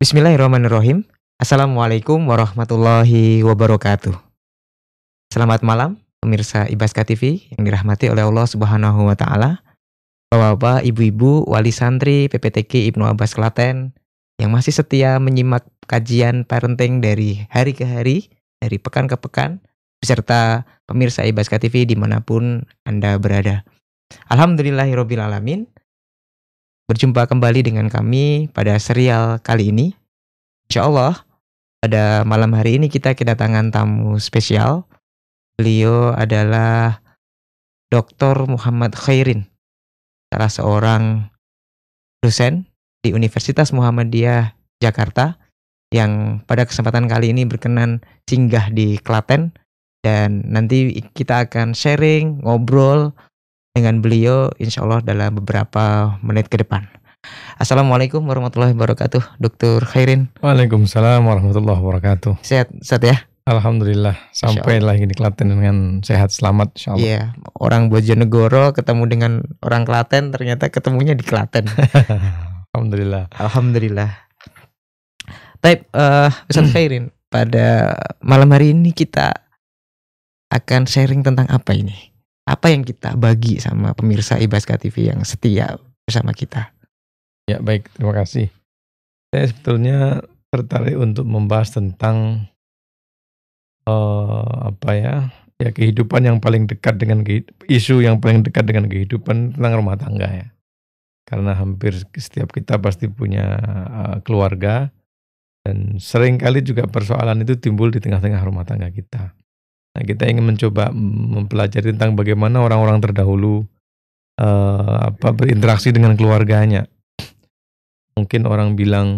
Bismillahirrahmanirrahim. Assalamualaikum warahmatullahi wabarakatuh. Selamat malam pemirsa Ibaska TV yang dirahmati oleh Allah Subhanahu wa taala. Bapak-bapak, ibu-ibu, wali santri PPTK Ibnu Abbas Klaten yang masih setia menyimak kajian parenting dari hari ke hari, dari pekan ke pekan, beserta pemirsa Ibaska TV dimanapun Anda berada. Alhamdulillahirobbilalamin. Berjumpa kembali dengan kami pada serial kali ini. Insya Allah, pada malam hari ini kita kedatangan tamu spesial. Beliau adalah Dr. Muhammad Khairin, salah seorang dosen di Universitas Muhammadiyah Jakarta yang pada kesempatan kali ini berkenan singgah di Klaten dan nanti kita akan sharing, ngobrol dengan beliau insya Allah dalam beberapa menit ke depan. Assalamualaikum warahmatullahi wabarakatuh, Dokter Khairin. Waalaikumsalam warahmatullahi wabarakatuh. Sehat, sehat ya. Alhamdulillah sampai lagi di Klaten dengan sehat selamat insya Allah. Iya, orang Bojonegoro ketemu dengan orang Klaten ternyata ketemunya di Klaten. Alhamdulillah. Alhamdulillah. Baik, uh, Ustaz Khairin, pada malam hari ini kita akan sharing tentang apa ini? apa yang kita bagi sama pemirsa Ibaska TV yang setia bersama kita. Ya baik, terima kasih. Saya sebetulnya tertarik untuk membahas tentang uh, apa ya ya kehidupan yang paling dekat dengan isu yang paling dekat dengan kehidupan tentang rumah tangga ya karena hampir setiap kita pasti punya uh, keluarga dan seringkali juga persoalan itu timbul di tengah-tengah rumah tangga kita Nah, kita ingin mencoba mempelajari tentang bagaimana orang-orang terdahulu uh, apa berinteraksi dengan keluarganya. Mungkin orang bilang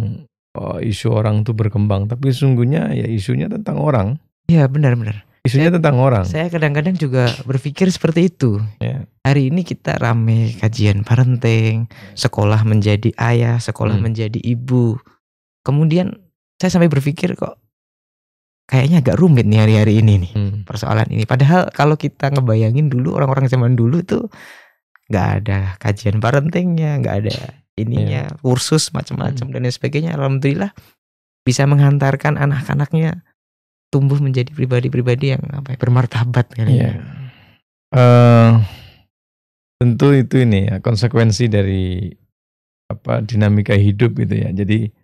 oh, isu orang itu berkembang, tapi sungguhnya ya isunya tentang orang. Iya, benar-benar. Isunya saya, tentang orang. Saya kadang-kadang juga berpikir seperti itu. Ya. Hari ini kita rame kajian parenting, sekolah menjadi ayah, sekolah hmm. menjadi ibu. Kemudian saya sampai berpikir kok kayaknya agak rumit nih hari-hari ini nih hmm. persoalan ini. Padahal kalau kita ngebayangin dulu orang-orang zaman dulu tuh nggak ada kajian parentingnya, nggak ada ininya yeah. kursus macam-macam hmm. dan sebagainya. Alhamdulillah bisa menghantarkan anak-anaknya tumbuh menjadi pribadi-pribadi yang apa ya, bermartabat kan yeah. ya. Uh, tentu itu ini ya konsekuensi dari apa dinamika hidup gitu ya. Jadi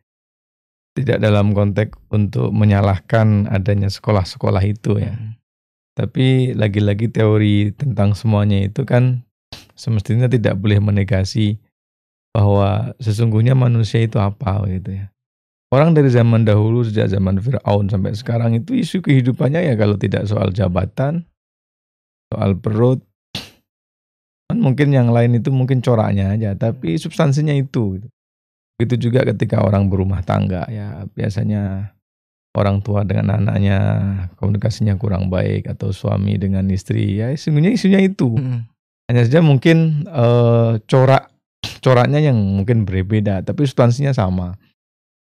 tidak dalam konteks untuk menyalahkan adanya sekolah-sekolah itu ya. Hmm. Tapi lagi-lagi teori tentang semuanya itu kan semestinya tidak boleh menegasi bahwa sesungguhnya manusia itu apa gitu ya. Orang dari zaman dahulu sejak zaman Firaun sampai sekarang itu isu kehidupannya ya kalau tidak soal jabatan, soal perut, kan mungkin yang lain itu mungkin coraknya aja, tapi substansinya itu. Gitu. Begitu juga ketika orang berumah tangga ya biasanya orang tua dengan anaknya komunikasinya kurang baik atau suami dengan istri ya sesungguhnya isunya itu. Hmm. Hanya saja mungkin uh, corak coraknya yang mungkin berbeda tapi substansinya sama.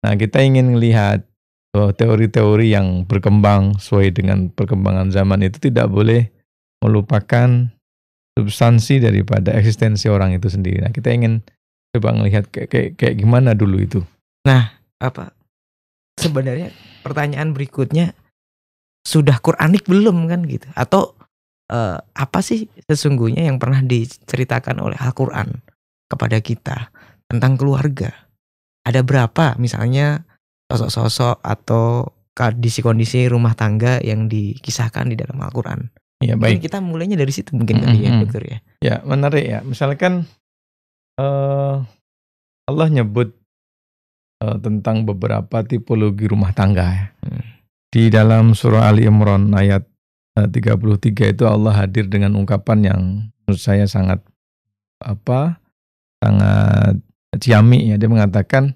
Nah, kita ingin melihat bahwa teori-teori yang berkembang sesuai dengan perkembangan zaman itu tidak boleh melupakan substansi daripada eksistensi orang itu sendiri. Nah, kita ingin coba ngelihat kayak kayak, kayak gimana dulu itu nah apa sebenarnya pertanyaan berikutnya sudah Quranik belum kan gitu atau eh, apa sih sesungguhnya yang pernah diceritakan oleh Al-Qur'an kepada kita tentang keluarga ada berapa misalnya sosok-sosok atau kondisi-kondisi rumah tangga yang dikisahkan di dalam Al-Qur'an ya baik mungkin kita mulainya dari situ mungkin mm -hmm. kali ya dokter ya ya menarik ya misalkan uh, Allah nyebut, uh, tentang beberapa tipologi rumah tangga ya. Hmm. Di dalam surah Ali Imran ayat, eh, uh, 33 itu Allah hadir dengan ungkapan yang menurut saya sangat, apa, sangat ciamik ya, dia mengatakan,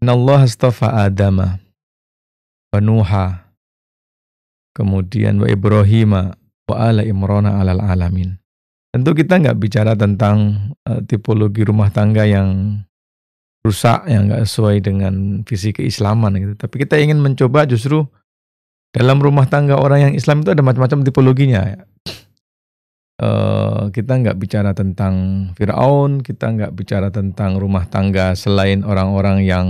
Allah astafa Adama wa kemudian wa Ibrahima wa ala Imrana 'alal 'alamin." Tentu kita nggak bicara tentang uh, tipologi rumah tangga yang rusak, yang nggak sesuai dengan visi keislaman gitu. Tapi kita ingin mencoba justru dalam rumah tangga orang yang Islam itu ada macam-macam tipologinya. Uh, kita nggak bicara tentang Firaun, kita nggak bicara tentang rumah tangga selain orang-orang yang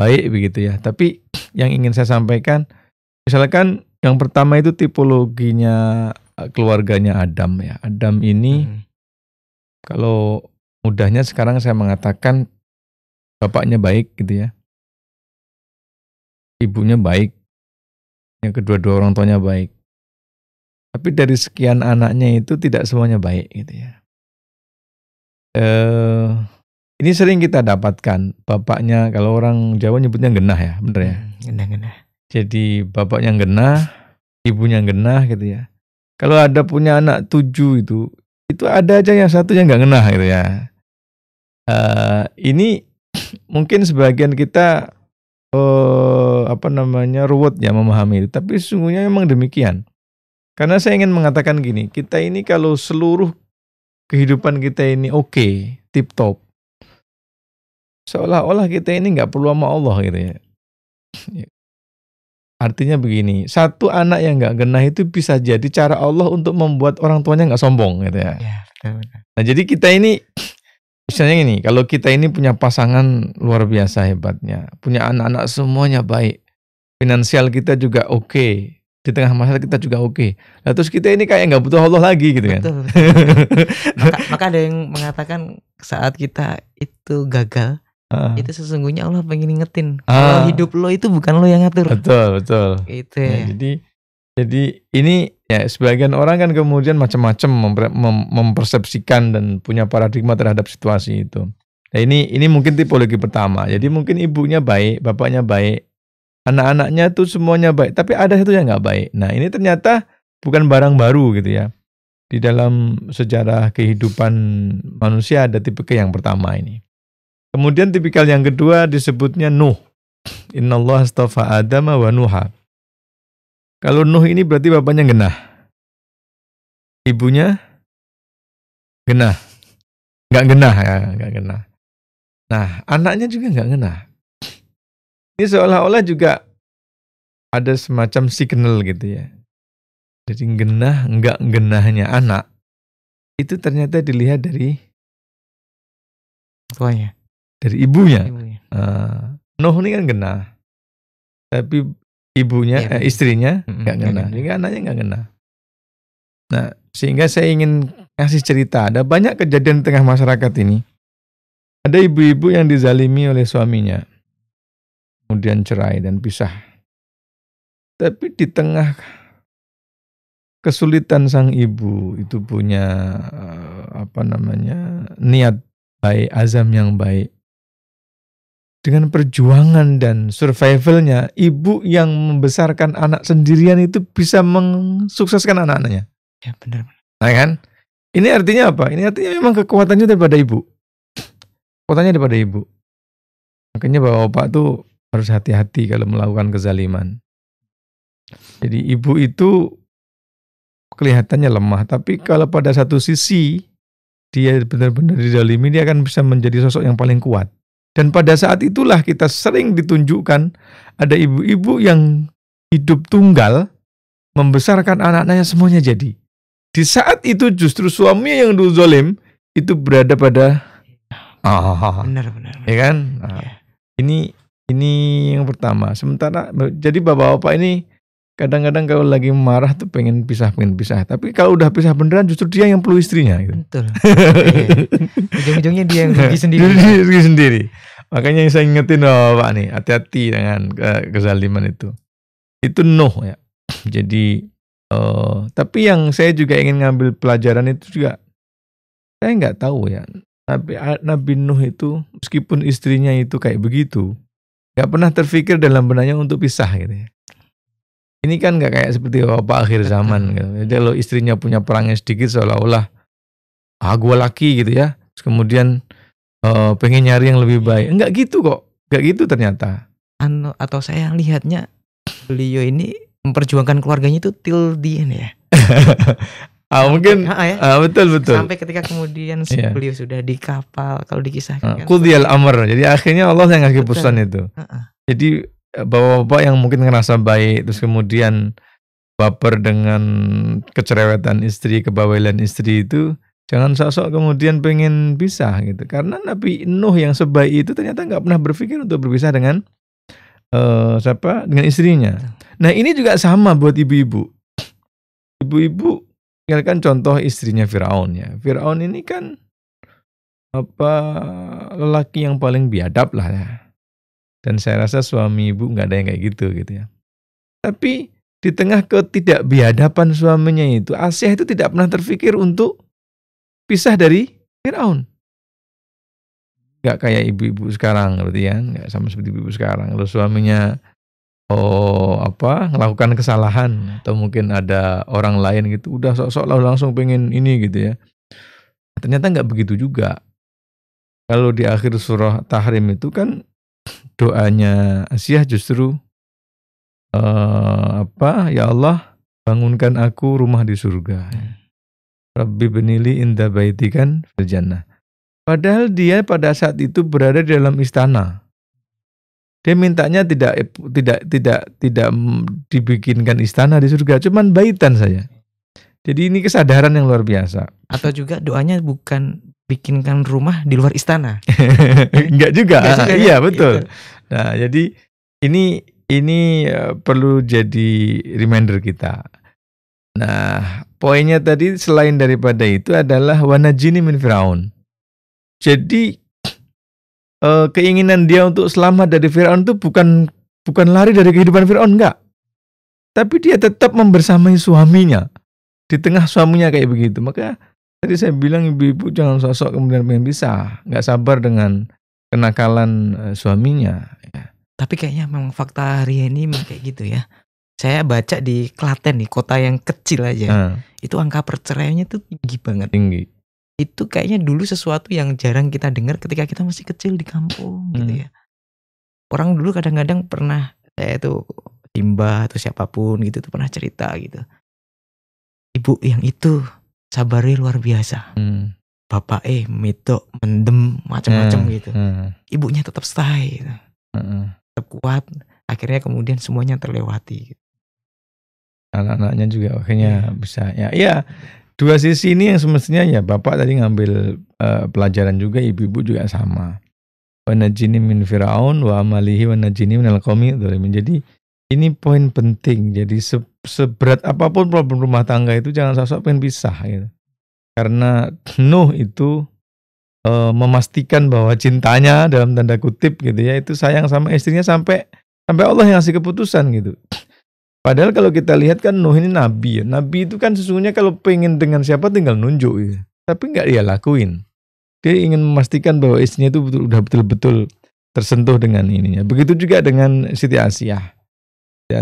baik begitu ya. Tapi yang ingin saya sampaikan, misalkan yang pertama itu tipologinya Eh, keluarganya Adam ya. Adam ini hmm. kalau mudahnya sekarang saya mengatakan bapaknya baik gitu ya. Ibunya baik. Yang kedua dua orang tuanya baik. Tapi dari sekian anaknya itu tidak semuanya baik gitu ya. Eh ini sering kita dapatkan bapaknya kalau orang Jawa nyebutnya genah ya, bener ya? Hmm, genah-genah. Jadi bapaknya genah, ibunya genah gitu ya kalau ada punya anak tujuh itu itu ada aja yang satu yang nggak ngenah gitu ya uh, ini mungkin sebagian kita uh, apa namanya ruwet ya memahami itu tapi sesungguhnya memang demikian karena saya ingin mengatakan gini kita ini kalau seluruh kehidupan kita ini oke okay, tip top seolah-olah kita ini nggak perlu sama Allah gitu ya, ya. Artinya begini, satu anak yang nggak genah itu bisa jadi cara Allah untuk membuat orang tuanya nggak sombong gitu ya. ya betul, betul. Nah jadi kita ini, misalnya ini, kalau kita ini punya pasangan luar biasa hebatnya, punya anak-anak semuanya baik, finansial kita juga oke, okay, di tengah masyarakat kita juga oke. Okay. Nah terus kita ini kayak nggak butuh Allah lagi gitu kan. Betul, betul. maka, maka ada yang mengatakan saat kita itu gagal, Uh. Itu sesungguhnya Allah pengen ngingetin uh. kalau hidup lo itu bukan lo yang ngatur. Betul, betul. Itu ya. ya jadi jadi ini ya sebagian orang kan kemudian macam-macam memper, mem, mempersepsikan dan punya paradigma terhadap situasi itu. Nah, ini ini mungkin tipologi pertama. Jadi mungkin ibunya baik, bapaknya baik, anak-anaknya tuh semuanya baik, tapi ada satu yang nggak baik. Nah, ini ternyata bukan barang baru gitu ya. Di dalam sejarah kehidupan manusia ada tipe ke yang pertama ini. Kemudian tipikal yang kedua disebutnya Nuh. Inna Allah astafa Adama wa Nuha. Kalau Nuh ini berarti bapaknya genah. Ibunya genah. Nggak genah ya, nggak genah. Nah, anaknya juga nggak genah. Ini seolah-olah juga ada semacam signal gitu ya. Jadi genah, nggak genahnya anak. Itu ternyata dilihat dari tuanya dari ibunya. ibunya. Uh, Nuh ini kan kena, tapi ibunya, ya, eh, istrinya nggak mm -hmm. kena, sehingga anaknya nggak kena. Nah, sehingga saya ingin kasih cerita. Ada banyak kejadian di tengah masyarakat ini. Ada ibu-ibu yang dizalimi oleh suaminya, kemudian cerai dan pisah. Tapi di tengah kesulitan sang ibu itu punya eh, apa namanya niat baik, azam yang baik dengan perjuangan dan survivalnya, ibu yang membesarkan anak sendirian itu bisa mensukseskan anak-anaknya. Ya benar. Nah kan? Ini artinya apa? Ini artinya memang kekuatannya daripada ibu. Kekuatannya daripada ibu. Makanya bapak tuh harus hati-hati kalau melakukan kezaliman. Jadi ibu itu kelihatannya lemah, tapi kalau pada satu sisi dia benar-benar didalimi, dia akan bisa menjadi sosok yang paling kuat dan pada saat itulah kita sering ditunjukkan ada ibu-ibu yang hidup tunggal membesarkan anak-anaknya semuanya jadi. Di saat itu justru suami yang dulu zolim itu berada pada oh, benar benar. Ya kan? Nah, ya. Ini ini yang pertama. Sementara jadi bapak-bapak ini kadang-kadang kalau lagi marah tuh pengen pisah pengen pisah tapi kalau udah pisah beneran justru dia yang perlu istrinya gitu. betul okay. Iya. ujung-ujungnya dia yang rugi sendiri rugi sendiri makanya yang saya ingetin oh, pak nih hati-hati dengan ke kezaliman itu itu noh ya jadi uh, tapi yang saya juga ingin ngambil pelajaran itu juga saya nggak tahu ya Nabi, Nabi Nuh itu meskipun istrinya itu kayak begitu nggak pernah terpikir dalam benarnya untuk pisah gitu ya ini kan nggak kayak seperti bapak akhir zaman gitu. Jadi lo istrinya punya perangnya sedikit seolah-olah ah gue laki gitu ya. Terus kemudian uh, pengen nyari yang lebih baik. Enggak gitu kok. Enggak gitu ternyata. Anu, atau saya lihatnya beliau ini memperjuangkan keluarganya itu till the end ya. ah, mungkin ah, ya. ah, betul betul. Sampai ketika kemudian yeah. beliau sudah di kapal kalau dikisahkan. Ah, kan. Kudial amr. Jadi akhirnya Allah yang ngasih pesan itu. Uh -uh. Jadi bapak-bapak yang mungkin ngerasa baik terus kemudian baper dengan kecerewetan istri, kebawelan istri itu jangan sosok kemudian pengen pisah gitu. Karena Nabi Nuh yang sebaik itu ternyata nggak pernah berpikir untuk berpisah dengan uh, siapa dengan istrinya. Nah ini juga sama buat ibu-ibu. Ibu-ibu kan contoh istrinya Firaun ya. Firaun ini kan apa lelaki yang paling biadab lah ya dan saya rasa suami ibu nggak ada yang kayak gitu gitu ya. Tapi di tengah ketidakbiadaban suaminya itu, Asia itu tidak pernah terpikir untuk pisah dari Fir'aun. Nggak kayak ibu-ibu sekarang berarti ya, nggak sama seperti ibu-ibu sekarang. Kalau suaminya oh apa melakukan kesalahan atau mungkin ada orang lain gitu udah sok-sok langsung pengen ini gitu ya ternyata nggak begitu juga kalau di akhir surah Tahrim itu kan doanya Asiah justru uh, apa ya Allah bangunkan aku rumah di surga. Hmm. Rabbi benili inda baitikan fil Padahal dia pada saat itu berada di dalam istana. Dia mintanya tidak tidak tidak tidak dibikinkan istana di surga, cuman baitan saja. Jadi ini kesadaran yang luar biasa. Atau juga doanya bukan bikinkan rumah di luar istana. Enggak juga. juga iya, ya? betul. Gitu. Nah, jadi ini ini e, perlu jadi reminder kita. Nah, poinnya tadi selain daripada itu adalah warna min Firaun. Jadi e, keinginan dia untuk selamat dari Firaun itu bukan bukan lari dari kehidupan Firaun enggak. Tapi dia tetap membersamai suaminya. Di tengah suaminya kayak begitu. Maka Tadi saya bilang ibu-ibu jangan sosok kemudian pengen bisa, nggak sabar dengan kenakalan eh, suaminya. Ya. Tapi kayaknya memang fakta hari ini memang kayak gitu ya. Saya baca di Klaten nih, kota yang kecil aja. hmm. Itu angka perceraiannya tuh tinggi banget. Tinggi. Itu kayaknya dulu sesuatu yang jarang kita dengar ketika kita masih kecil di kampung gitu hmm. gitu ya. Orang dulu kadang-kadang pernah saya tuh timba atau siapapun gitu tuh pernah cerita gitu. Ibu yang itu sabarnya luar biasa. Hmm. Bapak eh mito mendem macam-macam hmm. gitu. Hmm. Ibunya tetap stay, gitu. hmm. tetap kuat. Akhirnya kemudian semuanya terlewati. Gitu. Anak-anaknya juga akhirnya yeah. bisa ya. Iya dua sisi ini yang semestinya ya bapak tadi ngambil uh, pelajaran juga ibu-ibu juga sama wanajini min firaun wa amalihi wanajini min minal jadi ini poin penting jadi se seberat apapun problem rumah tangga itu jangan sosok pengen pisah gitu. Karena Nuh itu e, memastikan bahwa cintanya dalam tanda kutip gitu ya itu sayang sama istrinya sampai sampai Allah yang ngasih keputusan gitu. Padahal kalau kita lihat kan Nuh ini nabi ya. Nabi itu kan sesungguhnya kalau pengen dengan siapa tinggal nunjuk gitu. Tapi nggak dia lakuin. Dia ingin memastikan bahwa istrinya itu betul, udah betul-betul tersentuh dengan ininya. Begitu juga dengan Siti Asiyah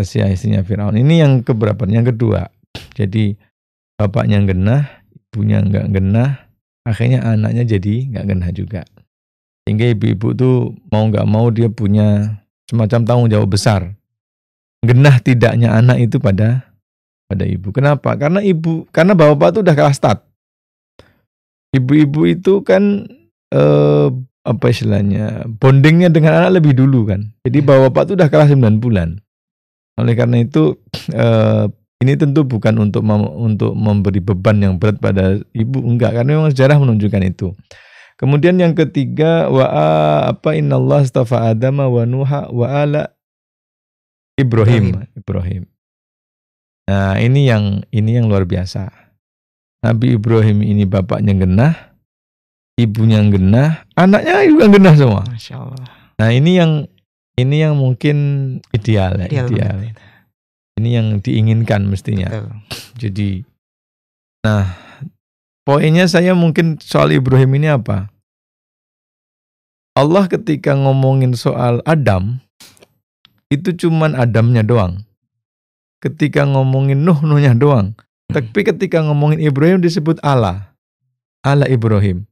sia Asia istrinya Firaun. Ini yang keberapa? Yang kedua. Jadi bapaknya genah, ibunya nggak genah, akhirnya anaknya jadi nggak genah juga. Sehingga ibu-ibu tuh mau nggak mau dia punya semacam tanggung jawab besar. Genah tidaknya anak itu pada pada ibu. Kenapa? Karena ibu, karena bapak tuh udah kalah start. Ibu-ibu itu kan eh, apa istilahnya bondingnya dengan anak lebih dulu kan. Jadi iya. bapak tuh udah kalah 9 bulan. Oleh karena itu eh, ini tentu bukan untuk mem untuk memberi beban yang berat pada ibu enggak karena memang sejarah menunjukkan itu. Kemudian yang ketiga wa apa innallaha astafa Adama wa Nuha wa ala Ibrahim. Ibrahim. Ibrahim. Nah, ini yang ini yang luar biasa. Nabi Ibrahim ini bapaknya genah, ibunya genah, anaknya juga genah semua. Masya Allah. Nah, ini yang ini yang mungkin ideal ya, ideal, ini yang diinginkan mestinya Betul. jadi nah poinnya saya mungkin soal Ibrahim ini apa Allah ketika ngomongin soal Adam itu cuman Adamnya doang ketika ngomongin Nuh Nuhnya doang hmm. tapi ketika ngomongin Ibrahim disebut Allah Allah Ibrahim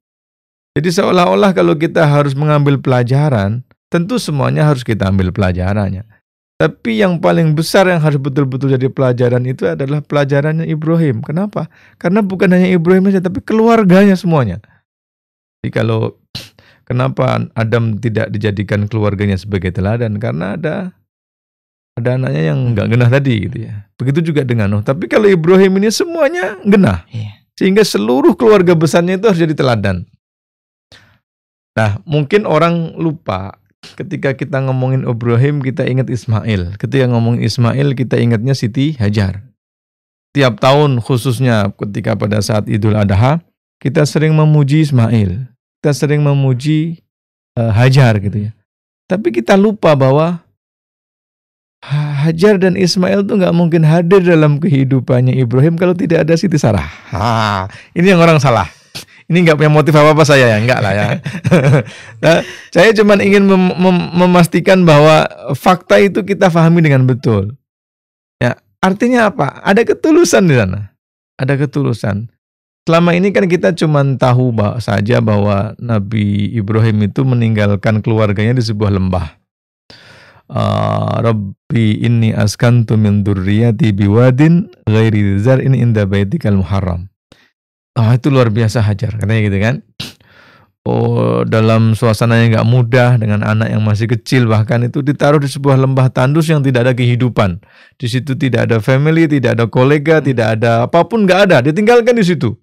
jadi seolah-olah kalau kita harus mengambil pelajaran Tentu semuanya harus kita ambil pelajarannya. Tapi yang paling besar yang harus betul-betul jadi pelajaran itu adalah pelajarannya Ibrahim. Kenapa? Karena bukan hanya Ibrahim saja, tapi keluarganya semuanya. Jadi kalau kenapa Adam tidak dijadikan keluarganya sebagai teladan? Karena ada ada anaknya yang nggak genah tadi gitu ya. Begitu juga dengan Nuh. Tapi kalau Ibrahim ini semuanya genah. Iya. Sehingga seluruh keluarga besarnya itu harus jadi teladan. Nah, mungkin orang lupa Ketika kita ngomongin Ibrahim, kita ingat Ismail. Ketika ngomongin Ismail, kita ingatnya Siti Hajar. Tiap tahun khususnya ketika pada saat Idul Adha, kita sering memuji Ismail. Kita sering memuji uh, Hajar gitu ya. Tapi kita lupa bahwa Hajar dan Ismail tuh nggak mungkin hadir dalam kehidupannya Ibrahim kalau tidak ada Siti Sarah. Ha, ini yang orang salah ini nggak punya motif apa apa saya ya nggak lah ya nah, saya cuma ingin mem mem memastikan bahwa fakta itu kita fahami dengan betul ya artinya apa ada ketulusan di sana ada ketulusan selama ini kan kita cuma tahu bah saja bahwa Nabi Ibrahim itu meninggalkan keluarganya di sebuah lembah. Uh, Rabbi ini askantu min durriyati biwadin ghairi ini inda baitikal muharram ah itu luar biasa Hajar katanya gitu kan oh dalam suasana yang nggak mudah dengan anak yang masih kecil bahkan itu ditaruh di sebuah lembah tandus yang tidak ada kehidupan di situ tidak ada family tidak ada kolega hmm. tidak ada apapun nggak ada ditinggalkan di situ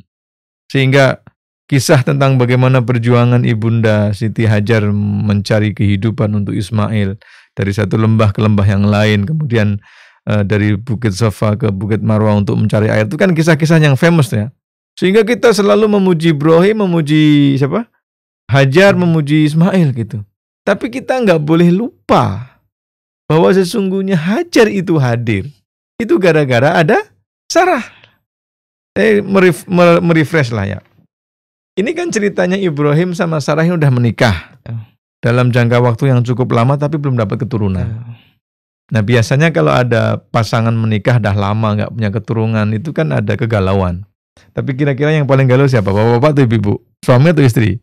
sehingga kisah tentang bagaimana perjuangan ibunda Siti Hajar mencari kehidupan untuk Ismail dari satu lembah ke lembah yang lain kemudian eh, dari Bukit Sofa ke Bukit Marwah untuk mencari air itu kan kisah-kisah yang famous ya sehingga kita selalu memuji Ibrahim, memuji siapa? Hajar, hmm. memuji Ismail gitu. Tapi kita nggak boleh lupa bahwa sesungguhnya Hajar itu hadir. Itu gara-gara ada Sarah. Eh, meref merefresh lah ya. Ini kan ceritanya Ibrahim sama Sarah yang udah menikah dalam jangka waktu yang cukup lama tapi belum dapat keturunan. Nah biasanya kalau ada pasangan menikah dah lama nggak punya keturunan itu kan ada kegalauan. Tapi kira-kira yang paling galau siapa? Bapak-bapak atau ibu-ibu? Suami atau istri?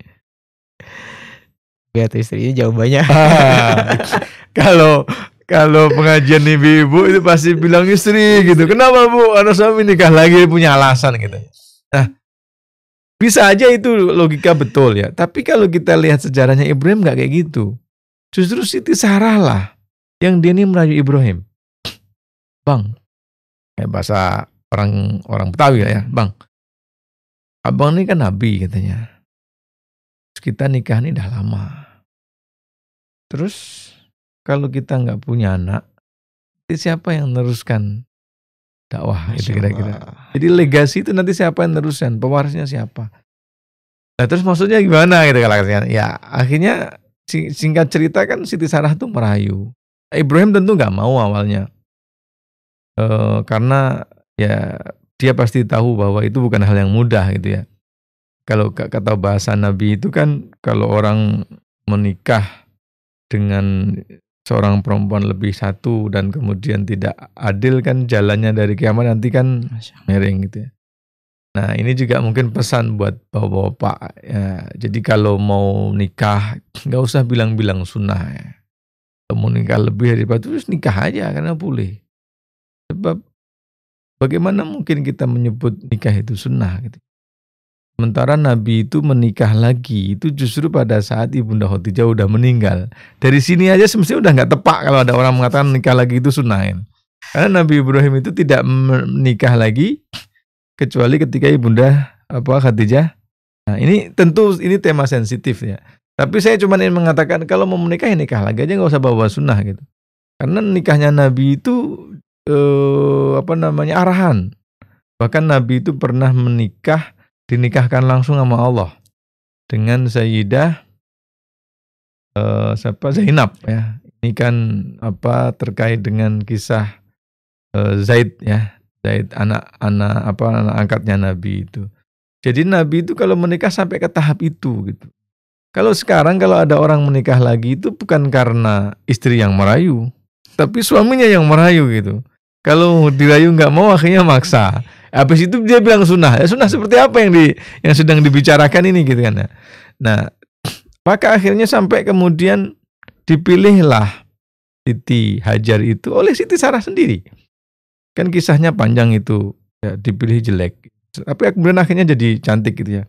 Ya, atau ini jawabannya. banyak. Ah, kalau kalau pengajian ibu-ibu itu pasti bilang istri gitu. Kenapa bu? Anak suami nikah lagi punya alasan gitu. Nah, bisa aja itu logika betul ya. Tapi kalau kita lihat sejarahnya Ibrahim nggak kayak gitu. Justru Siti Sarah lah yang dia ini merayu Ibrahim. Bang, kayak bahasa orang orang Betawi lah ya, Bang abang ini kan nabi katanya. Terus kita nikah ini udah lama. Terus kalau kita nggak punya anak, siapa yang neruskan dakwah itu kira-kira. Jadi legasi itu nanti siapa yang neruskan, pewarisnya siapa. Nah terus maksudnya gimana gitu kalau Ya akhirnya singkat cerita kan Siti Sarah tuh merayu. Ibrahim tentu nggak mau awalnya. E, karena ya dia pasti tahu bahwa itu bukan hal yang mudah gitu ya. Kalau kata bahasa Nabi itu kan kalau orang menikah dengan seorang perempuan lebih satu dan kemudian tidak adil kan jalannya dari kiamat nanti kan miring gitu ya. Nah ini juga mungkin pesan buat bapak-bapak ya. Jadi kalau mau nikah nggak usah bilang-bilang sunnah ya. Kalau mau nikah lebih dari itu terus nikah aja karena boleh. Sebab Bagaimana mungkin kita menyebut nikah itu sunnah? Gitu. Sementara Nabi itu menikah lagi itu justru pada saat ibunda Khadijah udah meninggal. Dari sini aja semestinya udah nggak tepat kalau ada orang mengatakan nikah lagi itu sunnah. Kan? Karena Nabi Ibrahim itu tidak menikah lagi kecuali ketika ibunda apa Khadijah. Nah, ini tentu ini tema sensitif ya. Tapi saya cuma ingin mengatakan kalau mau menikah ya nikah lagi aja nggak usah bawa sunnah gitu. Karena nikahnya Nabi itu eh, apa namanya arahan. Bahkan Nabi itu pernah menikah, dinikahkan langsung sama Allah dengan Sayyidah eh, siapa Zainab ya. Ini kan apa terkait dengan kisah eh, Zaid ya. Zaid anak anak apa anak angkatnya Nabi itu. Jadi Nabi itu kalau menikah sampai ke tahap itu gitu. Kalau sekarang kalau ada orang menikah lagi itu bukan karena istri yang merayu, tapi suaminya yang merayu gitu. Kalau dirayu nggak mau akhirnya maksa. Habis itu dia bilang sunnah. Ya sunnah seperti apa yang di yang sedang dibicarakan ini gitu kan. ya. Nah, maka akhirnya sampai kemudian dipilihlah Siti Hajar itu oleh Siti Sarah sendiri. Kan kisahnya panjang itu ya, dipilih jelek. Tapi kemudian akhirnya jadi cantik gitu ya.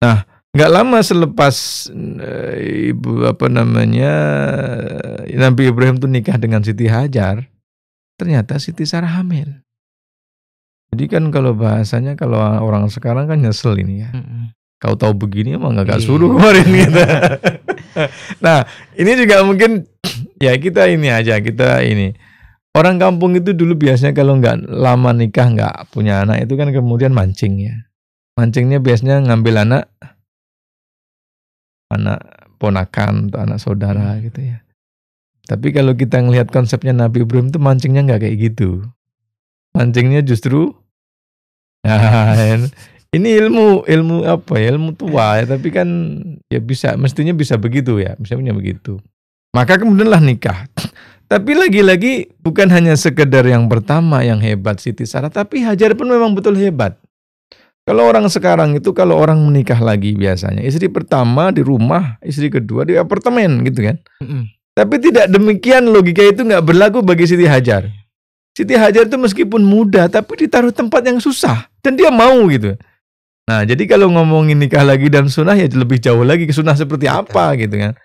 Nah, nggak lama selepas e, ibu apa namanya Nabi Ibrahim tuh nikah dengan Siti Hajar, ternyata Siti Sarah hamil. Jadi kan kalau bahasanya kalau orang sekarang kan nyesel ini ya. mm hmm Kau tahu begini emang nggak iya. suruh kemarin gitu. nah ini juga mungkin ya kita ini aja kita ini orang kampung itu dulu biasanya kalau nggak lama nikah nggak punya anak itu kan kemudian mancing ya. Mancingnya biasanya ngambil anak anak ponakan atau anak saudara mm. gitu ya. Tapi kalau kita ngelihat konsepnya Nabi Ibrahim itu mancingnya nggak kayak gitu. Mancingnya justru ini ilmu ilmu apa ya ilmu tua ya tapi kan ya bisa mestinya bisa begitu ya misalnya begitu maka kemudianlah nikah tapi lagi-lagi bukan hanya sekedar yang pertama yang hebat Siti Sarah tapi Hajar pun memang betul hebat kalau orang sekarang itu kalau orang menikah lagi biasanya istri pertama di rumah istri kedua di apartemen gitu kan tapi tidak demikian logika itu nggak berlaku bagi Siti Hajar. Siti Hajar itu meskipun muda, tapi ditaruh tempat yang susah dan dia mau gitu. Nah, jadi kalau ngomongin nikah lagi dan sunnah ya lebih jauh lagi ke sunnah seperti apa gitu kan.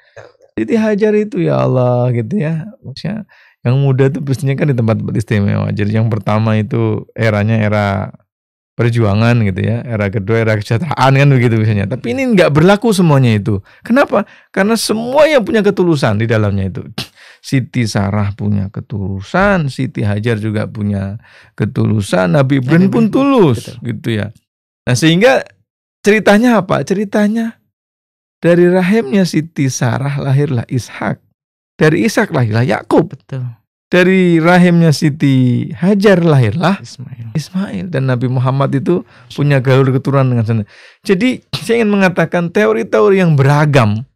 Siti Hajar itu ya Allah gitu ya. Maksudnya yang muda itu biasanya kan di tempat-tempat istimewa. Jadi yang pertama itu eranya era perjuangan gitu ya, era kedua era kesejahteraan kan begitu biasanya. Tapi ini nggak berlaku semuanya itu. Kenapa? Karena semua yang punya ketulusan di dalamnya itu. Siti Sarah punya ketulusan, Siti Hajar juga punya ketulusan, Nabi Ibrahim pun tulus betul. gitu ya. Nah sehingga ceritanya apa? Ceritanya dari rahimnya Siti Sarah lahirlah Ishak, dari Ishak lahirlah Yakub. Betul dari rahimnya Siti Hajar lahirlah Ismail. Ismail dan Nabi Muhammad itu punya galur keturunan dengan sana. Jadi saya ingin mengatakan teori-teori yang beragam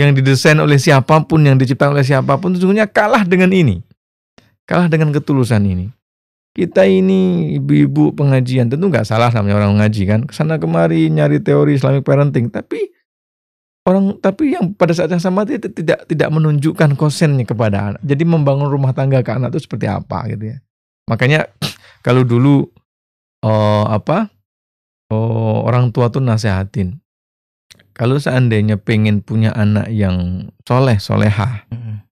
yang didesain oleh siapapun, yang diciptakan oleh siapapun sesungguhnya kalah dengan ini. Kalah dengan ketulusan ini. Kita ini ibu-ibu pengajian tentu nggak salah namanya orang mengaji kan. Kesana kemari nyari teori Islamic parenting, tapi orang tapi yang pada saat yang sama dia tidak tidak menunjukkan konsennya kepada anak. Jadi membangun rumah tangga ke anak itu seperti apa gitu ya. Makanya kalau dulu oh, apa oh, orang tua tuh nasehatin kalau seandainya pengen punya anak yang soleh solehah hmm.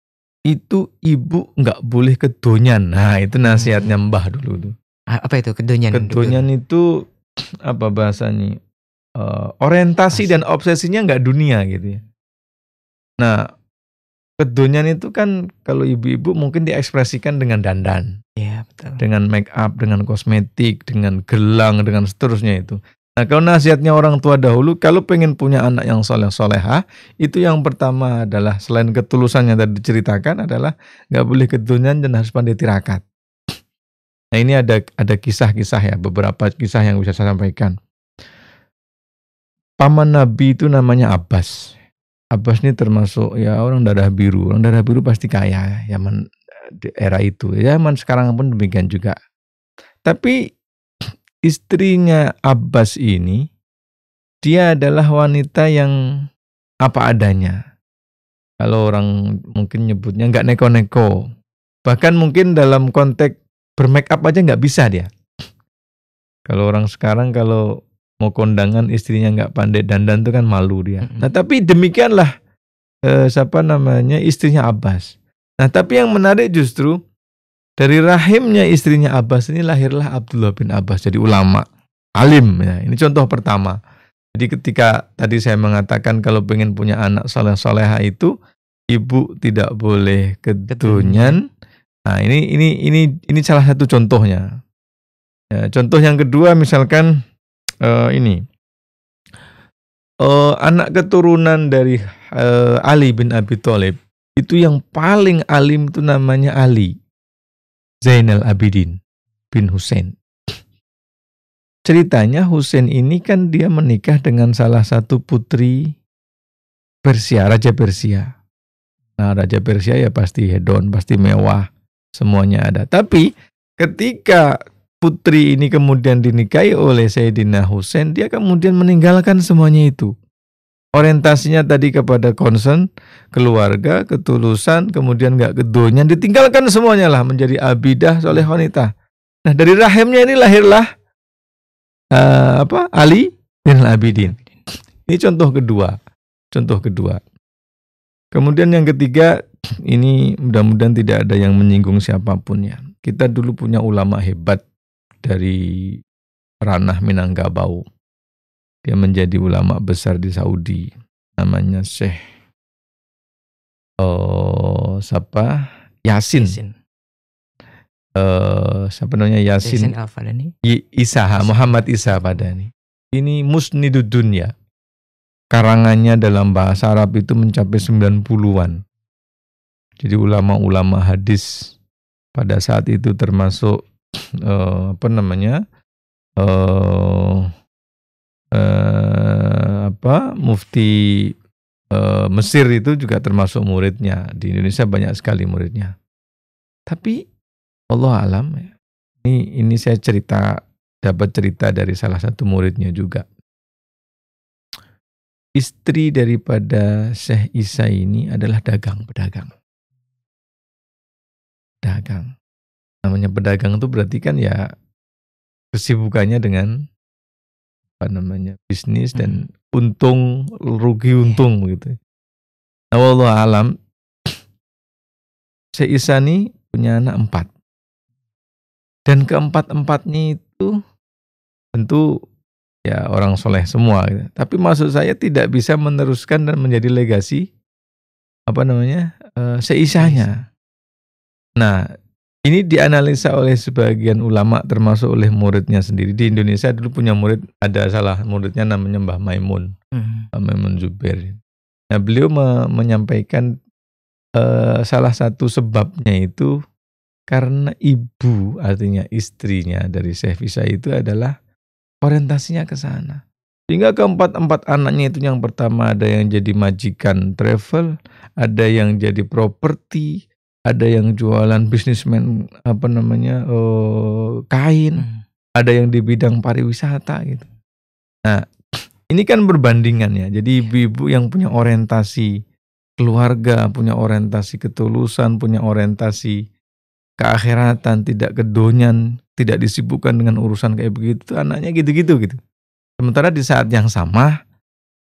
itu ibu nggak boleh kedonyan. Nah itu nasihatnya mbah dulu tuh. Apa itu kedonyan? Kedonyan dulu. itu apa bahasanya? uh, orientasi Asik. dan obsesinya nggak dunia gitu ya. Nah, kedunian itu kan kalau ibu-ibu mungkin diekspresikan dengan dandan, ya, betul. dengan make up, dengan kosmetik, dengan gelang, dengan seterusnya itu. Nah, kalau nasihatnya orang tua dahulu, kalau pengen punya anak yang soleh soleha, itu yang pertama adalah selain ketulusan yang tadi diceritakan adalah nggak boleh kedunian dan harus pandai tirakat. Nah ini ada ada kisah-kisah ya beberapa kisah yang bisa saya sampaikan paman Nabi itu namanya Abbas. Abbas ini termasuk ya orang darah biru. Orang darah biru pasti kaya ya di eh, era itu. Ya man, sekarang pun demikian juga. Tapi istrinya Abbas ini dia adalah wanita yang apa adanya. Kalau orang mungkin nyebutnya nggak neko-neko. Bahkan mungkin dalam konteks bermake up aja nggak bisa dia. Kalau orang sekarang kalau mau kondangan istrinya nggak pandai dandan tuh kan malu dia. Mm -hmm. Nah tapi demikianlah eh, siapa namanya istrinya Abbas. Nah tapi yang menarik justru dari rahimnya istrinya Abbas ini lahirlah Abdullah bin Abbas jadi ulama alim ya. Ini contoh pertama. Jadi ketika tadi saya mengatakan kalau pengen punya anak soleh-soleha itu ibu tidak boleh ketunyan. Nah ini ini ini ini salah satu contohnya. Ya, contoh yang kedua misalkan uh, ini uh, anak keturunan dari uh, Ali bin Abi Thalib itu yang paling alim itu namanya Ali Zainal Abidin bin Hussein. Ceritanya Hussein ini kan dia menikah dengan salah satu putri Persia, Raja Persia. Nah, Raja Persia ya pasti hedon, pasti mewah, semuanya ada. Tapi ketika putri ini kemudian dinikahi oleh Sayyidina Husain, dia kemudian meninggalkan semuanya itu. Orientasinya tadi kepada concern, keluarga, ketulusan, kemudian gak kedonya, ditinggalkan semuanya lah menjadi abidah oleh wanita. Nah dari rahimnya ini lahirlah uh, apa Ali bin Abidin. Ini contoh kedua. Contoh kedua. Kemudian yang ketiga, ini mudah-mudahan tidak ada yang menyinggung siapapun ya. Kita dulu punya ulama hebat dari ranah Minangkabau. Dia menjadi ulama besar di Saudi. Namanya Syekh oh, eh, siapa? Yasin. Yasin. Uh, siapa namanya Yasin? Yasin Al-Fadani. Isaha, Muhammad Isa Padani. Ini musnidud dunya. Karangannya dalam bahasa Arab itu mencapai 90-an. Jadi ulama-ulama hadis pada saat itu termasuk uh, apa namanya uh, uh, apa mufti uh, Mesir itu juga termasuk muridnya di Indonesia banyak sekali muridnya tapi Allah alam ya, ini ini saya cerita dapat cerita dari salah satu muridnya juga istri daripada Syekh Isa ini adalah dagang pedagang dagang namanya pedagang itu berarti kan ya kesibukannya dengan apa namanya bisnis dan hmm. untung rugi iya. untung yeah. gitu. Nah, Allah alam, saya Isani punya anak empat dan keempat empatnya itu tentu ya orang soleh semua gitu. tapi maksud saya tidak bisa meneruskan dan menjadi legasi apa namanya uh, eh, seisanya nah ini dianalisa oleh sebagian ulama termasuk oleh muridnya sendiri. Di Indonesia dulu punya murid ada salah muridnya namanya Mbah Maimun. Hmm. Maimun Zubair. Nah, beliau me menyampaikan uh, salah satu sebabnya itu karena ibu artinya istrinya dari Syekh Fisa itu adalah orientasinya ke sana. sehingga keempat empat anaknya itu yang pertama ada yang jadi majikan travel, ada yang jadi properti, ada yang jualan bisnismen apa namanya uh, kain, hmm. ada yang di bidang pariwisata gitu. Nah, ini kan berbandingan ya. Jadi iya. ibu-ibu yang punya orientasi keluarga, punya orientasi ketulusan, punya orientasi keakhiratan, tidak kedonyan, tidak disibukkan dengan urusan kayak begitu, anaknya gitu-gitu gitu. Sementara di saat yang sama,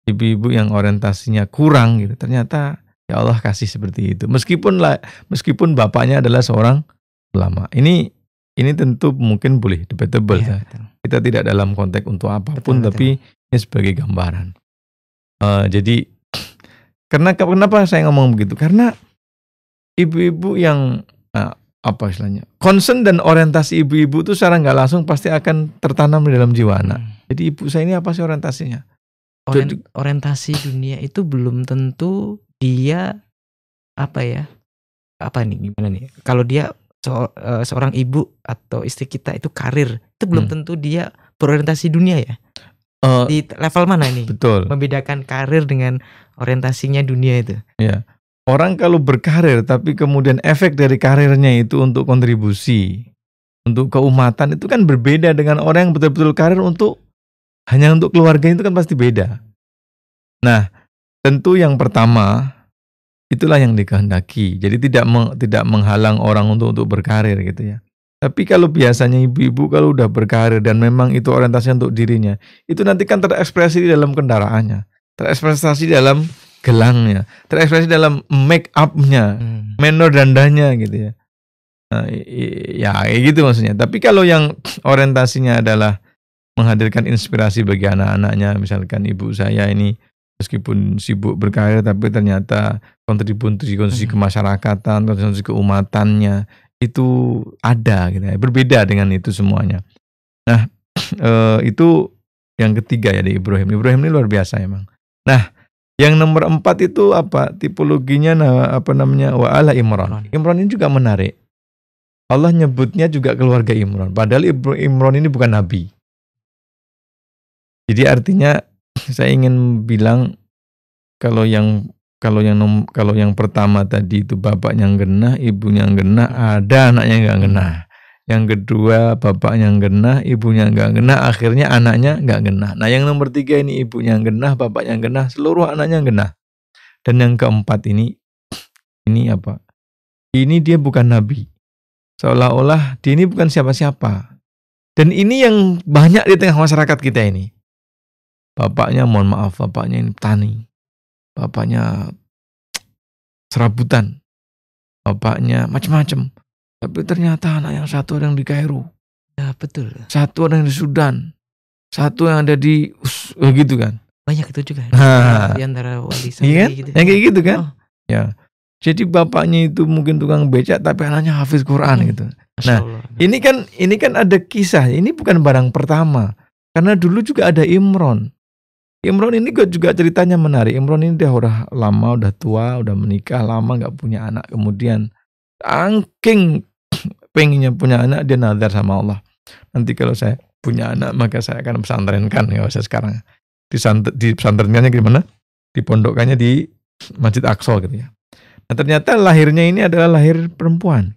ibu-ibu yang orientasinya kurang gitu, ternyata Ya Allah kasih seperti itu. Meskipun lah, meskipun bapaknya adalah seorang ulama. Ini ini tentu mungkin boleh debatable. Ya, Kita tidak dalam konteks untuk apapun, betul, tapi ini sebagai gambaran. Uh, jadi karena kenapa saya ngomong begitu? Karena ibu-ibu yang uh, apa istilahnya concern dan orientasi ibu-ibu itu secara nggak langsung pasti akan tertanam di dalam jiwa anak. Hmm. Jadi ibu saya ini apa sih orientasinya? orientasi dunia itu belum tentu dia apa ya apa nih gimana nih kalau dia so, uh, eh, seorang ibu atau istri kita itu karir itu belum hmm. tentu dia berorientasi dunia ya uh, di level mana nih betul membedakan karir dengan orientasinya dunia itu ya orang kalau berkarir tapi kemudian efek dari karirnya itu untuk kontribusi untuk keumatan itu kan berbeda dengan orang yang betul-betul karir untuk hanya untuk keluarga itu kan pasti beda nah Tentu yang pertama itulah yang dikehendaki. Jadi tidak meng, tidak menghalang orang untuk untuk berkarir gitu ya. Tapi kalau biasanya ibu-ibu kalau udah berkarir dan memang itu orientasinya untuk dirinya, itu nanti kan terekspresi di dalam kendaraannya, terekspresi dalam gelangnya, terekspresi dalam make upnya, hmm. manner dandanya gitu ya. Nah, ya kayak gitu maksudnya. Tapi kalau yang orientasinya adalah menghadirkan inspirasi bagi anak-anaknya, misalkan ibu saya ini meskipun sibuk berkarya, tapi ternyata kontribusi kontribusi mm-hmm. kemasyarakatan kontribusi keumatannya itu ada gitu ya berbeda dengan itu semuanya nah e, itu yang ketiga ya di Ibrahim Ibrahim ini luar biasa emang nah yang nomor empat itu apa tipologinya nah, apa namanya Waala Imran Imron ini juga menarik Allah nyebutnya juga keluarga Imron padahal Imron ini bukan nabi jadi artinya saya ingin bilang kalau yang kalau yang nom, kalau yang pertama tadi itu bapak yang genah, ibunya yang genah, ada anaknya yang nggak hmm. genah. Yang kedua bapak yang genah, ibunya nggak genah, akhirnya anaknya nggak genah. Nah yang nomor tiga ini ibunya yang genah, bapaknya yang genah, seluruh anaknya yang genah. Dan yang keempat ini, ini apa? Ini dia bukan nabi. Seolah-olah dia ini bukan siapa-siapa. Dan ini yang banyak di tengah masyarakat kita ini bapaknya mohon maaf bapaknya ini petani bapaknya serabutan bapaknya macam-macam tapi ternyata anak yang satu ada yang di Kairo ya betul satu ada yang di Sudan satu yang ada di us, eh, gitu kan banyak itu juga nah. di antara wali iya kan? gitu. yang kayak gitu kan oh. ya jadi bapaknya itu mungkin tukang becak tapi anaknya hafiz Quran hmm. gitu. Nah, ini kan ini kan ada kisah. Ini bukan barang pertama. Karena dulu juga ada Imron. Imron ini gue juga ceritanya menarik. Imron ini dia udah lama, udah tua, udah menikah lama, nggak punya anak. Kemudian angking pengennya punya anak, dia nazar sama Allah. Nanti kalau saya punya anak, maka saya akan pesantrenkan ya saya sekarang. Di, di pesantrenkannya gimana? Di pondokannya di Masjid Aqsa gitu ya. Nah ternyata lahirnya ini adalah lahir perempuan.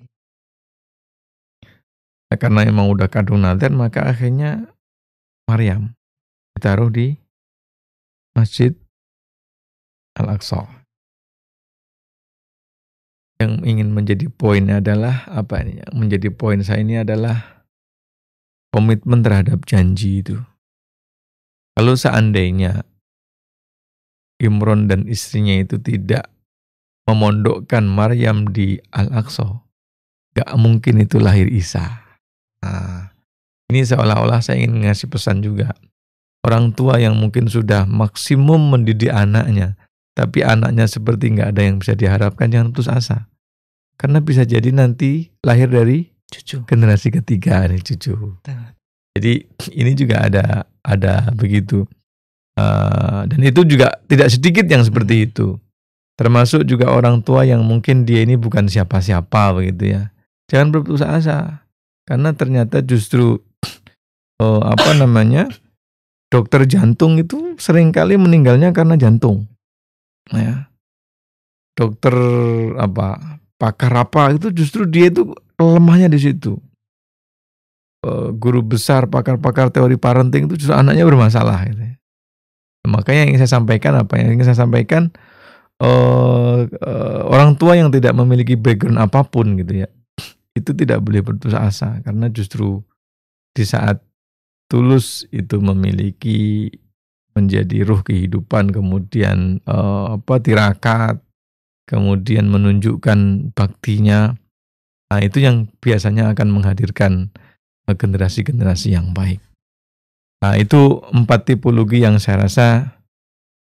Nah, karena emang udah kadung nazar, maka akhirnya Maryam ditaruh di Masjid Al-Aqsa. Yang ingin menjadi poin adalah apa ini? Yang menjadi poin saya ini adalah komitmen terhadap janji itu. Kalau seandainya Imron dan istrinya itu tidak memondokkan Maryam di Al-Aqsa, gak mungkin itu lahir Isa. Nah, ini seolah-olah saya ingin ngasih pesan juga orang tua yang mungkin sudah maksimum mendidik anaknya, tapi anaknya seperti nggak ada yang bisa diharapkan, jangan putus asa. Karena bisa jadi nanti lahir dari cucu. Generasi ketiga nih cucu. Jadi ini juga ada ada begitu. Uh, dan itu juga tidak sedikit yang seperti hmm. itu. Termasuk juga orang tua yang mungkin dia ini bukan siapa-siapa begitu ya. Jangan berputus asa. Karena ternyata justru uh, apa namanya? dokter jantung itu seringkali meninggalnya karena jantung. Ya. Dokter apa pakar apa itu justru dia itu lemahnya di situ. Eh, guru besar pakar-pakar teori parenting itu justru anaknya bermasalah. Gitu. Nah, makanya yang ingin saya sampaikan apa yang ingin saya sampaikan uh, uh, orang tua yang tidak memiliki background apapun gitu ya itu tidak boleh berputus asa karena justru di saat tulus itu memiliki menjadi ruh kehidupan kemudian uh, apa tirakat kemudian menunjukkan baktinya nah itu yang biasanya akan menghadirkan eh, generasi-generasi yang baik nah itu empat tipologi yang saya rasa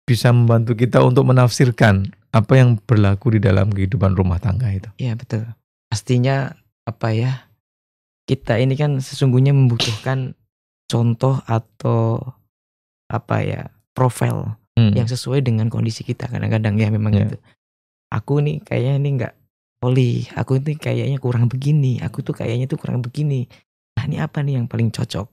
bisa membantu kita untuk menafsirkan apa yang berlaku di dalam kehidupan rumah tangga itu ya betul pastinya apa ya kita ini kan sesungguhnya membutuhkan contoh atau apa ya profil hmm. yang sesuai dengan kondisi kita kadang-kadang ya memang yeah. itu aku nih kayaknya ini nggak poli aku ini kayaknya kurang begini aku tuh kayaknya tuh kurang begini nah ini apa nih yang paling cocok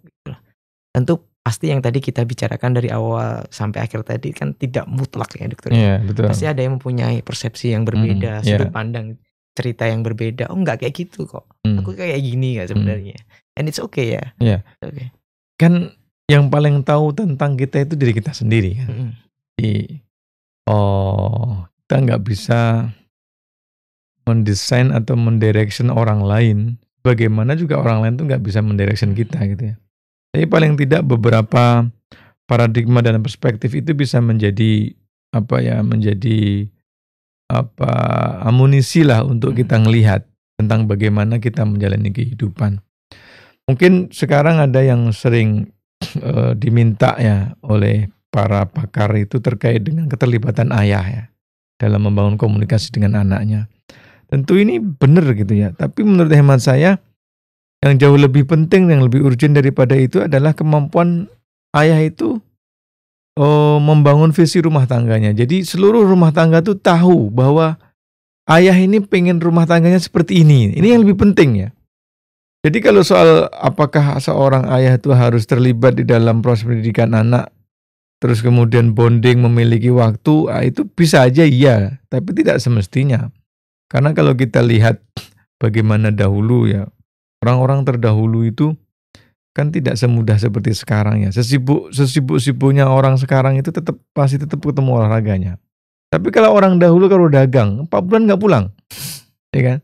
tentu pasti yang tadi kita bicarakan dari awal sampai akhir tadi kan tidak mutlak ya dokter yeah, iya, betul. pasti ada yang mempunyai persepsi yang berbeda mm, sudut yeah. pandang cerita yang berbeda oh nggak kayak gitu kok mm. aku kayak gini nggak hmm. sebenarnya mm. and it's okay ya yeah. okay kan yang paling tahu tentang kita itu diri kita sendiri kan. Mm. Jadi, oh kita nggak bisa mendesain atau mendirection orang lain. Bagaimana juga orang lain tuh nggak bisa mendirection kita gitu ya. Tapi paling tidak beberapa paradigma dan perspektif itu bisa menjadi apa ya menjadi apa amunisi lah untuk kita ngelihat tentang bagaimana kita menjalani kehidupan. Mungkin sekarang ada yang sering e, diminta ya oleh para pakar itu terkait dengan keterlibatan ayah ya dalam membangun komunikasi dengan anaknya. Tentu ini benar gitu ya, tapi menurut hemat saya yang jauh lebih penting yang lebih urgent daripada itu adalah kemampuan ayah itu e, membangun visi rumah tangganya. Jadi seluruh rumah tangga itu tahu bahwa ayah ini pengen rumah tangganya seperti ini. Ini yang lebih penting ya. Jadi kalau soal apakah seorang ayah itu harus terlibat di dalam proses pendidikan anak, terus kemudian bonding memiliki waktu, ah, itu bisa aja iya, tapi tidak semestinya. Karena kalau kita lihat bagaimana dahulu ya, orang-orang terdahulu itu kan tidak semudah seperti sekarang ya. Sesibuk sesibuk sibuknya orang sekarang itu tetap pasti tetap ketemu olahraganya. Tapi kalau orang dahulu kalau dagang, 4 bulan nggak pulang, ya kan?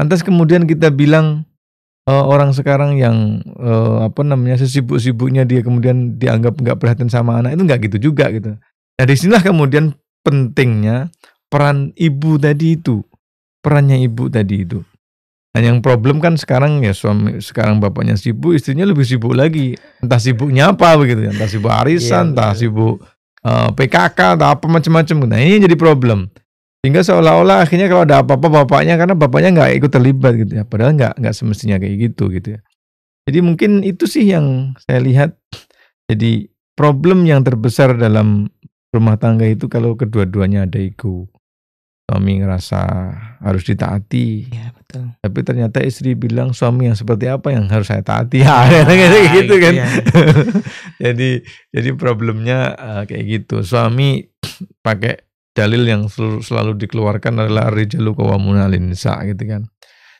Lantas kemudian kita bilang uh, orang sekarang yang uh, apa namanya sesibuk-sibuknya dia kemudian dianggap nggak perhatian sama anak itu nggak gitu juga gitu. Nah disinilah kemudian pentingnya peran ibu tadi itu, perannya ibu tadi itu. Nah yang problem kan sekarang ya suami sekarang bapaknya sibuk, istrinya lebih sibuk lagi. Entah sibuknya apa begitu, ya, entah sibuk arisan, yeah, entah sibuk uh, eh, PKK, entah apa macam-macam. Nah ini jadi problem sehingga seolah-olah akhirnya kalau ada apa-apa bapaknya karena bapaknya nggak ikut terlibat gitu ya padahal nggak nggak semestinya kayak gitu gitu ya jadi mungkin itu sih yang saya lihat jadi problem yang terbesar dalam rumah tangga itu kalau kedua-duanya ada ego suami ngerasa harus ditaati ya, betul. tapi ternyata istri bilang suami yang seperti apa yang harus saya taati ya ah, gitu kan ya. jadi jadi problemnya uh, kayak gitu suami pakai dalil yang selalu, dikeluarkan adalah rijalu qawwamuna 'alan gitu kan.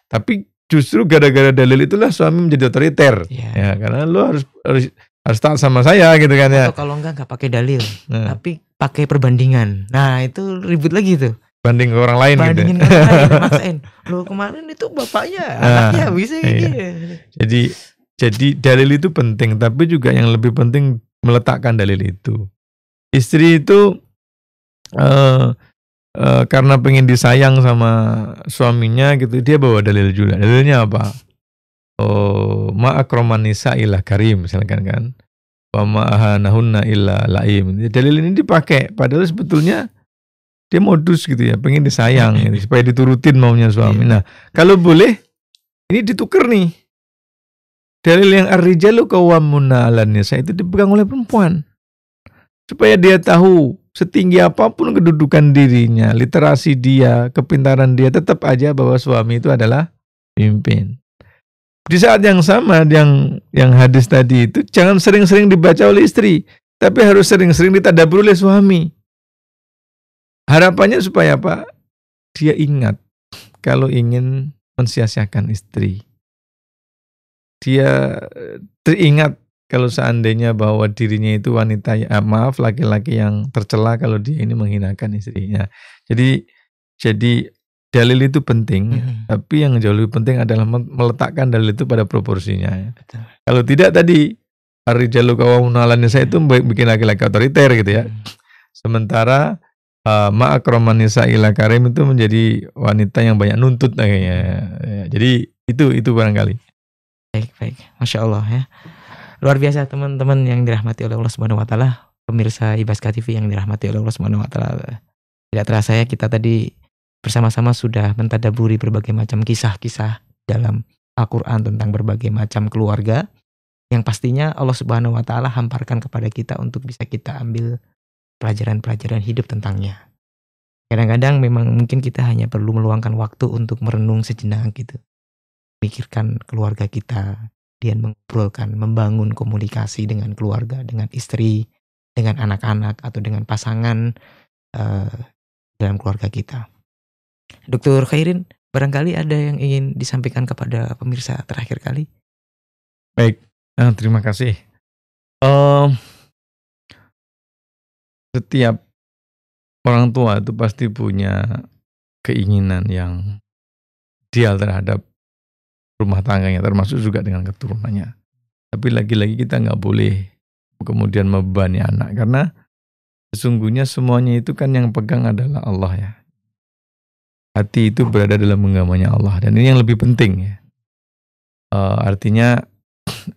Tapi justru gara-gara dalil itulah suami menjadi otoriter. Yeah. Ya, karena lu harus harus harus taat sama saya gitu kan ya. Atau kalau enggak enggak pakai dalil, nah. tapi pakai perbandingan. Nah, itu ribut lagi tuh. Banding ke orang lain gitu ya. Bandingin gitu. orang lain, Lo kemarin itu bapaknya, nah, bisa iya. gitu. Jadi jadi dalil itu penting, tapi juga yang lebih penting meletakkan dalil itu. Istri itu uh, uh, karena pengen disayang sama suaminya gitu dia bawa dalil juga dalilnya apa oh ma'akromanisa ilah karim misalkan kan wama'ahanahunna illa laim dalil ini dipakai padahal sebetulnya dia modus gitu ya pengen disayang gitu, supaya diturutin maunya suami iya. nah kalau boleh ini ditukar nih dalil yang arrijalu kawamuna alannya, saya itu dipegang oleh perempuan supaya dia tahu setinggi apapun kedudukan dirinya, literasi dia, kepintaran dia, tetap aja bahwa suami itu adalah pimpin. Di saat yang sama yang yang hadis tadi itu jangan sering-sering dibaca oleh istri, tapi harus sering-sering ditadabur oleh suami. Harapannya supaya apa? Dia ingat kalau ingin mensia-siakan istri. Dia eh, teringat kalau seandainya bahwa dirinya itu wanita ya, eh, maaf laki-laki yang tercela kalau dia ini menghinakan istrinya. Jadi jadi dalil itu penting, mm -hmm. tapi yang jauh lebih penting adalah meletakkan dalil itu pada proporsinya. Ya. Betul. Kalau tidak tadi hari Rijalu kawamuna saya itu bikin laki-laki otoriter gitu ya. Mm. Sementara uh, eh, ma'akromanisa ila karim itu menjadi wanita yang banyak nuntut kayaknya. Ya, jadi itu itu barangkali. Baik, baik. Masya Allah ya luar biasa teman-teman yang dirahmati oleh Allah Subhanahu wa taala, pemirsa Ibaska TV yang dirahmati oleh Allah Subhanahu wa taala. Tidak terasa ya kita tadi bersama-sama sudah mentadaburi berbagai macam kisah-kisah dalam Al-Qur'an tentang berbagai macam keluarga yang pastinya Allah Subhanahu wa taala hamparkan kepada kita untuk bisa kita ambil pelajaran-pelajaran hidup tentangnya. Kadang-kadang memang mungkin kita hanya perlu meluangkan waktu untuk merenung sejenak gitu. Pikirkan keluarga kita, Dian mengobrolkan, membangun komunikasi dengan keluarga, dengan istri, dengan anak-anak atau dengan pasangan uh, dalam keluarga kita. Dokter Khairin, barangkali ada yang ingin disampaikan kepada pemirsa terakhir kali. Baik, uh, terima kasih. Uh, setiap orang tua itu pasti punya keinginan yang ideal terhadap rumah tangganya termasuk juga dengan keturunannya. Tapi lagi-lagi kita nggak boleh kemudian membebani anak karena sesungguhnya semuanya itu kan yang pegang adalah Allah ya. Hati itu berada dalam genggamannya Allah dan ini yang lebih penting ya. Uh, artinya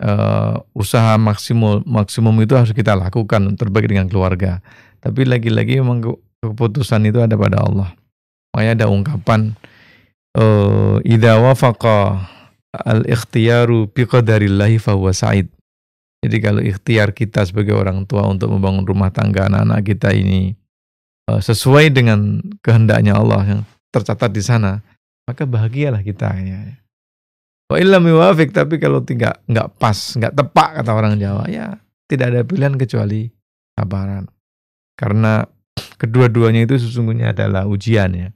uh, usaha maksimum maksimum itu harus kita lakukan terbagi dengan keluarga. Tapi lagi-lagi memang keputusan itu ada pada Allah. Makanya ada ungkapan uh, eh, idawa al-ikhtiyaru biqadarillahi fahuwa sa'id. Jadi kalau ikhtiar kita sebagai orang tua untuk membangun rumah tangga anak-anak kita ini eh, sesuai dengan kehendaknya Allah yang tercatat di sana, maka bahagialah kita. Ya. Wa illam yuwafiq, tapi kalau tidak nggak pas, nggak tepat kata orang Jawa, ya tidak ada pilihan kecuali sabaran. Karena kedua-duanya itu sesungguhnya adalah ujian ya.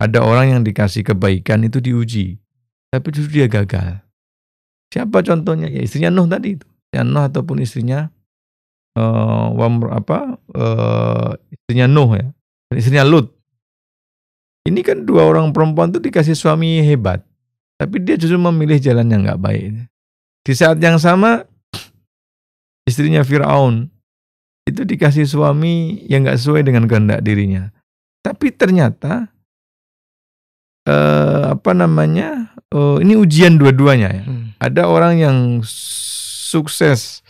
Ada orang yang dikasih kebaikan itu diuji. Tapi justru dia gagal. Siapa contohnya? Ya istrinya Nuh tadi itu. Ya Nuh ataupun istrinya uh, wamr, apa uh, istrinya Nuh ya. Dan istrinya Lut. Ini kan dua orang perempuan itu dikasih suami hebat. Tapi dia justru memilih jalan yang nggak baik. Di saat yang sama, istrinya Fir'aun itu dikasih suami yang nggak sesuai dengan kehendak dirinya. Tapi ternyata eh, apa namanya uh, ini ujian dua-duanya ya. Hmm. Ada orang yang sukses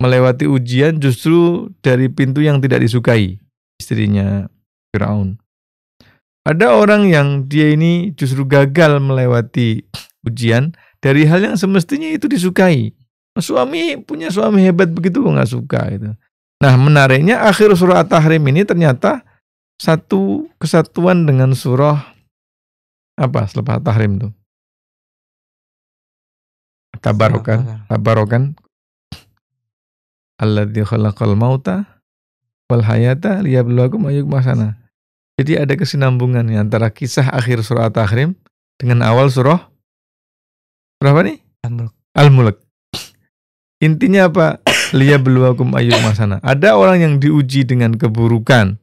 melewati ujian justru dari pintu yang tidak disukai istrinya Firaun. Ada orang yang dia ini justru gagal melewati ujian dari hal yang semestinya itu disukai. Nah, suami punya suami hebat begitu kok nggak suka itu. Nah menariknya akhir surah At-Tahrim ini ternyata satu kesatuan dengan surah apa selepas At-Tahrim tuh Tabarokan, tabarokan. Allah khalaqal mauta wal hayata liyabluwakum ayyukum ahsana. Jadi ada kesinambungan antara kisah akhir surah Tahrim dengan awal surah surah apa nih? Al-Mulk. Al-Mulk. Intinya apa? liyabluwakum ayyukum ahsana. Ada orang yang diuji dengan keburukan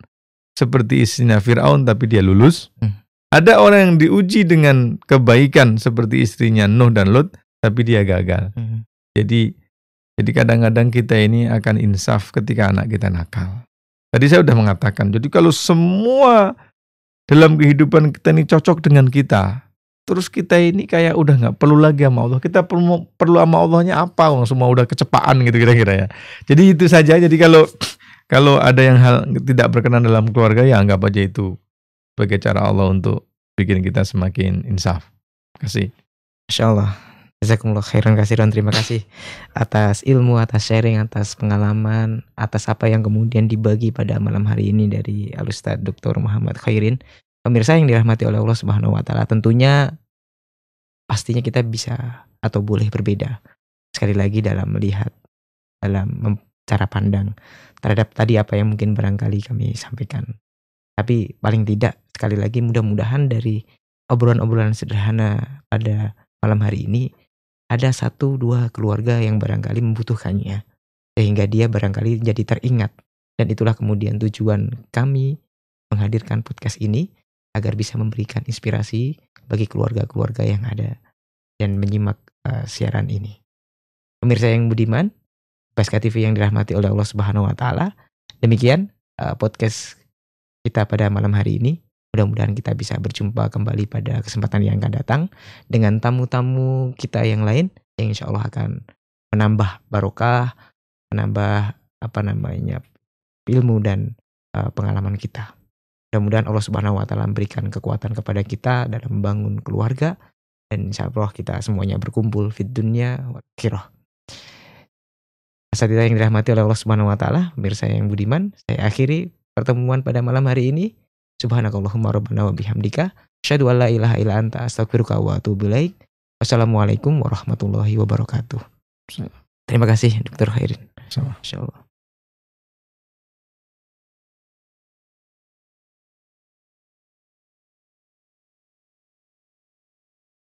seperti istrinya Firaun tapi dia lulus. Hmm. Ada orang yang diuji dengan kebaikan seperti istrinya Nuh dan Lot tapi dia gagal. Hmm. Jadi jadi kadang-kadang kita ini akan insaf ketika anak kita nakal. Tadi saya sudah mengatakan, jadi kalau semua dalam kehidupan kita ini cocok dengan kita, terus kita ini kayak udah nggak perlu lagi sama Allah. Kita perlu perlu sama Allahnya apa? Oh, semua udah kecepaan gitu kira-kira ya. Jadi itu saja. Jadi kalau kalau ada yang hal tidak berkenan dalam keluarga ya anggap aja itu sebagai cara Allah untuk bikin kita semakin insaf. Kasih. Insya Allah. Jazakumullah khairan kasiran terima kasih atas ilmu, atas sharing, atas pengalaman, atas apa yang kemudian dibagi pada malam hari ini dari Alustad Dr. Muhammad Khairin. Pemirsa yang dirahmati oleh Allah Subhanahu wa taala, tentunya pastinya kita bisa atau boleh berbeda. Sekali lagi dalam melihat dalam cara pandang terhadap tadi apa yang mungkin barangkali kami sampaikan. Tapi paling tidak sekali lagi mudah-mudahan dari obrolan-obrolan sederhana pada malam hari ini ada satu dua keluarga yang barangkali membutuhkannya sehingga dia barangkali jadi teringat dan itulah kemudian tujuan kami menghadirkan podcast ini agar bisa memberikan inspirasi bagi keluarga-keluarga yang ada dan menyimak uh, siaran ini. Pemirsa yang budiman, Pasca TV yang dirahmati oleh Allah Subhanahu wa taala. Demikian uh, podcast kita pada malam hari ini. Mudah-mudahan kita bisa berjumpa kembali pada kesempatan yang akan datang dengan tamu-tamu kita yang lain yang insya Allah akan menambah barokah, menambah apa namanya ilmu dan uh, pengalaman kita. Mudah-mudahan Allah Subhanahu wa taala memberikan kekuatan kepada kita dalam membangun keluarga dan insya Allah kita semuanya berkumpul di dunia wa akhirah. Asatidah yang dirahmati oleh Allah Subhanahu wa taala, pemirsa yang budiman, saya akhiri pertemuan pada malam hari ini. Subhanakallahumma rabbana wa bihamdika asyhadu an la ilaha illa anta astaghfiruka wa atubu Wassalamualaikum warahmatullahi wabarakatuh. Terima kasih Dr. Khairin. Insyaallah.